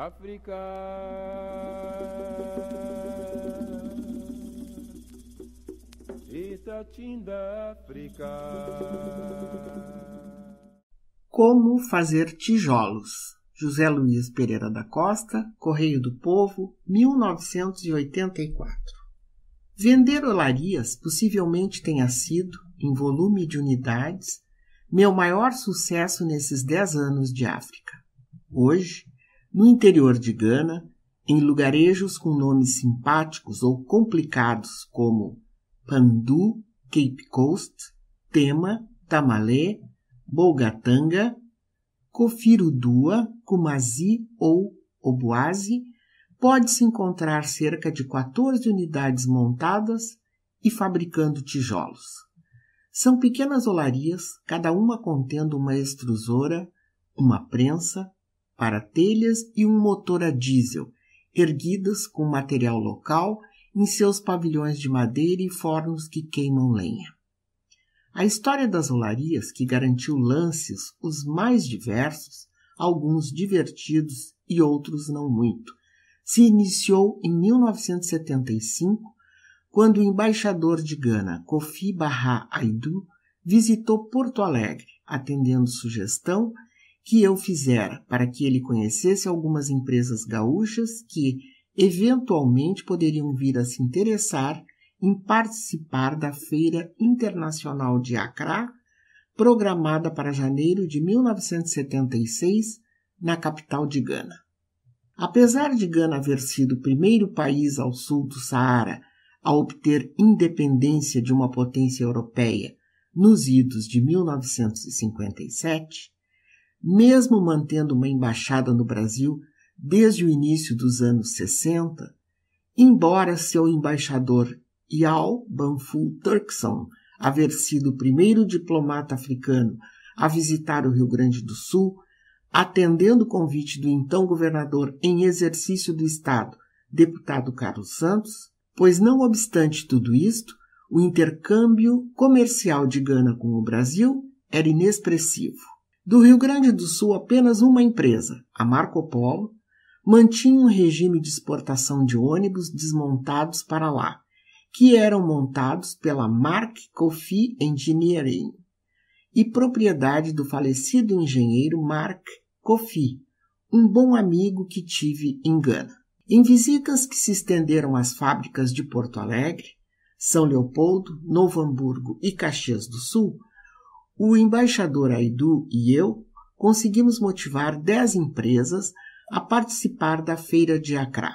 África. Itatinda, África. Como fazer tijolos? José Luiz Pereira da Costa, Correio do Povo, 1984. Vender olarias possivelmente tenha sido, em volume de unidades, meu maior sucesso nesses dez anos de África. Hoje, no interior de Gana, em lugarejos com nomes simpáticos ou complicados como Pandu, Cape Coast, Tema, Tamalé, Bolgatanga, Cofirudua, Kumazi ou Obuasi, pode-se encontrar cerca de 14 unidades montadas e fabricando tijolos. São pequenas olarias, cada uma contendo uma extrusora, uma prensa, para telhas e um motor a diesel, erguidas com material local em seus pavilhões de madeira e fornos que queimam lenha. A história das olarias, que garantiu lances os mais diversos, alguns divertidos e outros não muito, se iniciou em 1975, quando o embaixador de Gana, Kofi Barra Aidu, visitou Porto Alegre, atendendo sugestão que eu fizera para que ele conhecesse algumas empresas gaúchas que, eventualmente, poderiam vir a se interessar em participar da Feira Internacional de Accra, programada para janeiro de 1976, na capital de Gana. Apesar de Gana haver sido o primeiro país ao sul do Saara a obter independência de uma potência europeia nos idos de 1957, mesmo mantendo uma embaixada no Brasil desde o início dos anos 60, embora seu embaixador Yao Banfu Turkson haver sido o primeiro diplomata africano a visitar o Rio Grande do Sul, atendendo o convite do então governador em exercício do Estado, deputado Carlos Santos, pois não obstante tudo isto, o intercâmbio comercial de Gana com o Brasil era inexpressivo. Do Rio Grande do Sul, apenas uma empresa, a Marco Polo, mantinha um regime de exportação de ônibus desmontados para lá, que eram montados pela Mark Coffee Engineering e propriedade do falecido engenheiro Mark Coffee, um bom amigo que tive em Gana. Em visitas que se estenderam às fábricas de Porto Alegre, São Leopoldo, Novo Hamburgo e Caxias do Sul, o embaixador Aidu e eu conseguimos motivar 10 empresas a participar da feira de Accra.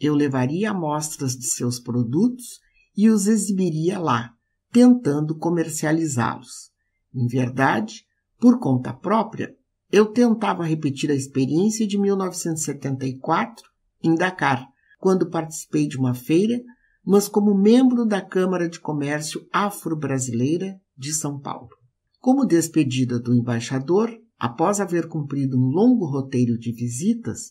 Eu levaria amostras de seus produtos e os exibiria lá, tentando comercializá-los. Em verdade, por conta própria, eu tentava repetir a experiência de 1974 em Dakar, quando participei de uma feira, mas como membro da Câmara de Comércio Afro-Brasileira de São Paulo. Como despedida do embaixador, após haver cumprido um longo roteiro de visitas,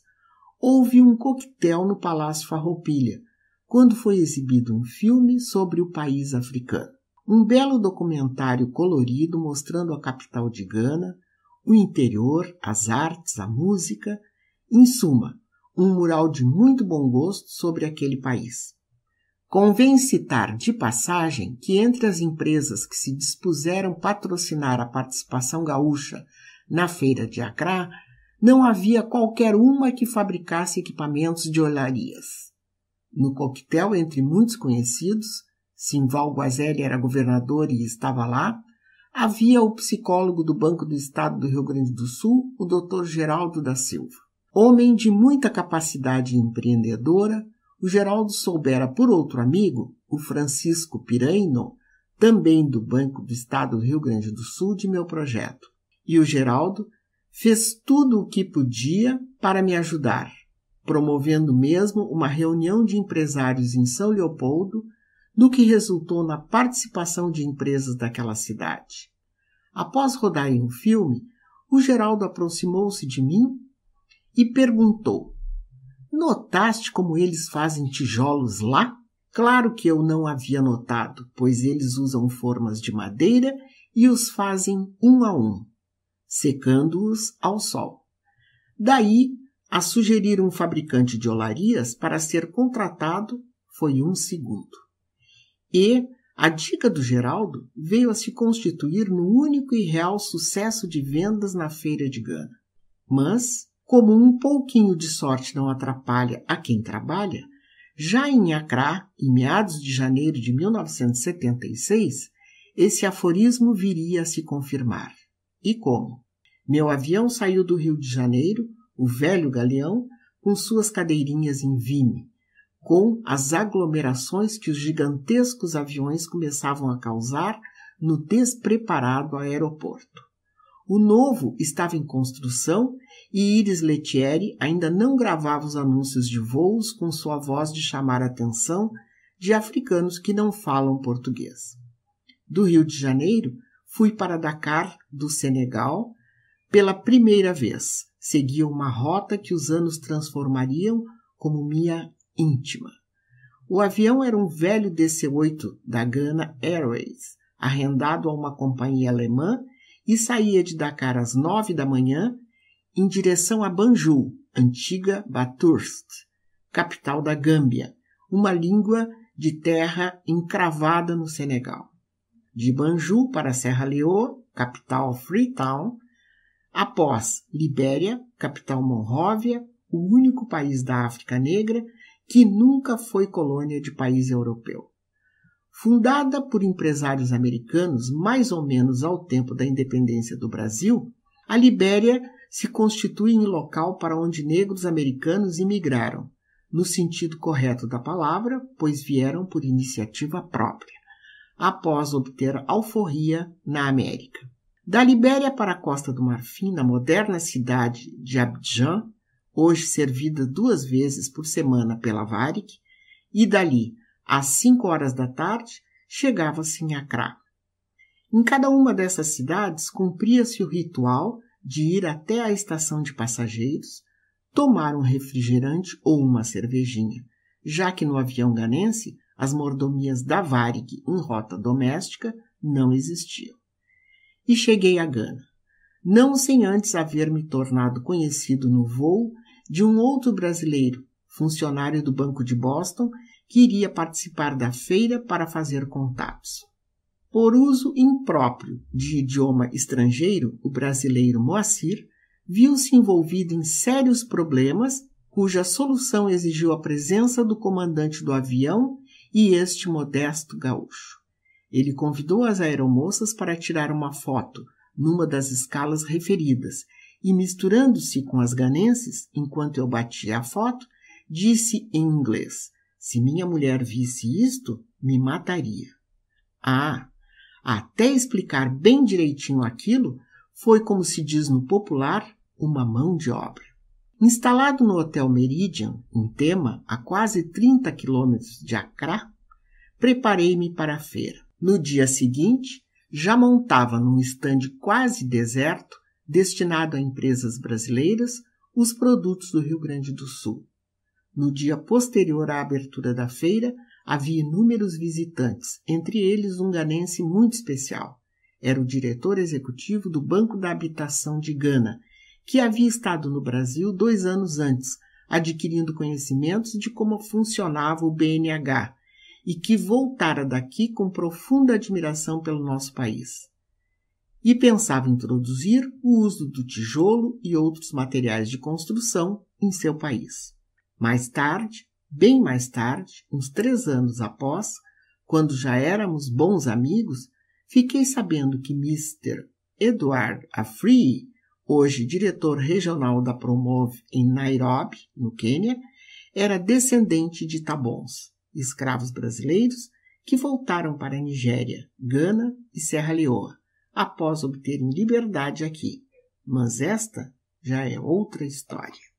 houve um coquetel no Palácio Farroupilha, quando foi exibido um filme sobre o país africano. Um belo documentário colorido mostrando a capital de Gana, o interior, as artes, a música, em suma, um mural de muito bom gosto sobre aquele país. Convém citar de passagem que entre as empresas que se dispuseram patrocinar a participação gaúcha na feira de Acrá, não havia qualquer uma que fabricasse equipamentos de olharias. No coquetel, entre muitos conhecidos, Simval Guazelli era governador e estava lá, havia o psicólogo do Banco do Estado do Rio Grande do Sul, o Dr. Geraldo da Silva. Homem de muita capacidade empreendedora, o Geraldo soubera por outro amigo, o Francisco Piraino, também do Banco do Estado do Rio Grande do Sul, de meu projeto. E o Geraldo fez tudo o que podia para me ajudar, promovendo mesmo uma reunião de empresários em São Leopoldo, do que resultou na participação de empresas daquela cidade. Após rodarem o filme, o Geraldo aproximou-se de mim e perguntou Notaste como eles fazem tijolos lá? Claro que eu não havia notado, pois eles usam formas de madeira e os fazem um a um, secando-os ao sol. Daí, a sugerir um fabricante de olarias para ser contratado foi um segundo. E a dica do Geraldo veio a se constituir no único e real sucesso de vendas na feira de Gana. Mas como um pouquinho de sorte não atrapalha a quem trabalha, já em Acrá, em meados de janeiro de 1976, esse aforismo viria a se confirmar. E como? Meu avião saiu do Rio de Janeiro, o velho galeão, com suas cadeirinhas em vime, com as aglomerações que os gigantescos aviões começavam a causar no despreparado aeroporto. O novo estava em construção e Iris Letieri ainda não gravava os anúncios de voos com sua voz de chamar a atenção de africanos que não falam português. Do Rio de Janeiro, fui para Dakar, do Senegal, pela primeira vez. Seguia uma rota que os anos transformariam como minha íntima. O avião era um velho DC-8 da Ghana Airways, arrendado a uma companhia alemã e saía de Dakar às nove da manhã em direção a Banjul, antiga Baturst, capital da Gâmbia, uma língua de terra encravada no Senegal. De Banjul para Serra Leoa, capital Freetown, após Libéria, capital Monróvia, o único país da África Negra que nunca foi colônia de país europeu fundada por empresários americanos mais ou menos ao tempo da independência do Brasil, a Libéria se constitui em local para onde negros americanos imigraram, no sentido correto da palavra, pois vieram por iniciativa própria, após obter alforria na América. Da Libéria para a Costa do Marfim, na moderna cidade de Abidjan, hoje servida duas vezes por semana pela Varig, e dali às cinco horas da tarde, chegava-se em Acrá. Em cada uma dessas cidades cumpria-se o ritual de ir até a estação de passageiros, tomar um refrigerante ou uma cervejinha, já que no avião ganense as mordomias da Varig em rota doméstica não existiam. E cheguei a Gana, não sem antes haver me tornado conhecido no voo de um outro brasileiro, funcionário do Banco de Boston, que iria participar da feira para fazer contatos. Por uso impróprio de idioma estrangeiro, o brasileiro Moacir viu-se envolvido em sérios problemas cuja solução exigiu a presença do comandante do avião e este modesto gaúcho. Ele convidou as aeromoças para tirar uma foto numa das escalas referidas e, misturando-se com as ganenses, enquanto eu batia a foto, disse em inglês: se minha mulher visse isto, me mataria. Ah, até explicar bem direitinho aquilo, foi como se diz no popular, uma mão de obra. Instalado no Hotel Meridian, em Tema, a quase 30 quilômetros de Accra, preparei-me para a feira. No dia seguinte, já montava num estande quase deserto, destinado a empresas brasileiras, os produtos do Rio Grande do Sul. No dia posterior à abertura da feira, havia inúmeros visitantes, entre eles um ganense muito especial. Era o diretor executivo do Banco da Habitação de Gana, que havia estado no Brasil dois anos antes, adquirindo conhecimentos de como funcionava o BNH e que voltara daqui com profunda admiração pelo nosso país. E pensava introduzir o uso do tijolo e outros materiais de construção em seu país. Mais tarde, bem mais tarde, uns três anos após, quando já éramos bons amigos, fiquei sabendo que Mr. Edward Afree, hoje diretor regional da Promove em Nairobi, no Quênia, era descendente de tabons, escravos brasileiros que voltaram para a Nigéria, Gana e Serra Leoa, após obterem liberdade aqui. Mas esta já é outra história.